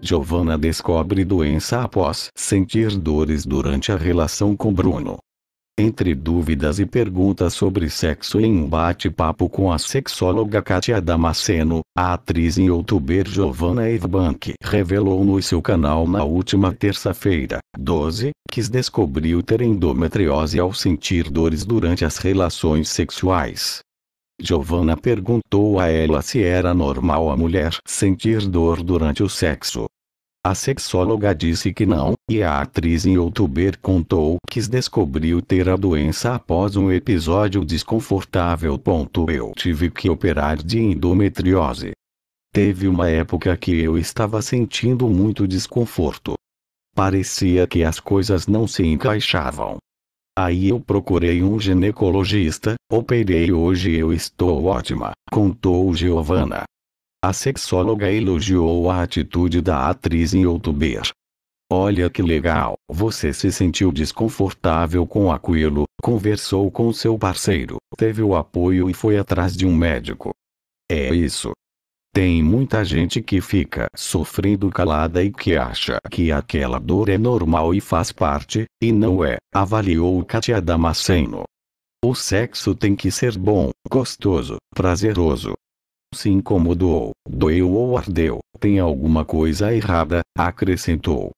Giovanna descobre doença após sentir dores durante a relação com Bruno entre dúvidas e perguntas sobre sexo em um bate-papo com a sexóloga Katia Damasceno, a atriz em youtuber Giovanna Evbank revelou no seu canal na última terça-feira, 12, que descobriu ter endometriose ao sentir dores durante as relações sexuais. Giovanna perguntou a ela se era normal a mulher sentir dor durante o sexo, a sexóloga disse que não, e a atriz em outubro contou que descobriu ter a doença após um episódio desconfortável. Eu tive que operar de endometriose. Teve uma época que eu estava sentindo muito desconforto. Parecia que as coisas não se encaixavam. Aí eu procurei um ginecologista, operei hoje eu estou ótima, contou Giovana. A sexóloga elogiou a atitude da atriz em outubro. Olha que legal, você se sentiu desconfortável com aquilo, conversou com seu parceiro, teve o apoio e foi atrás de um médico. É isso. Tem muita gente que fica sofrendo calada e que acha que aquela dor é normal e faz parte, e não é, avaliou Katia Damasceno. O sexo tem que ser bom, gostoso, prazeroso, se incomodou, doeu ou ardeu. Tem alguma coisa errada, acrescentou.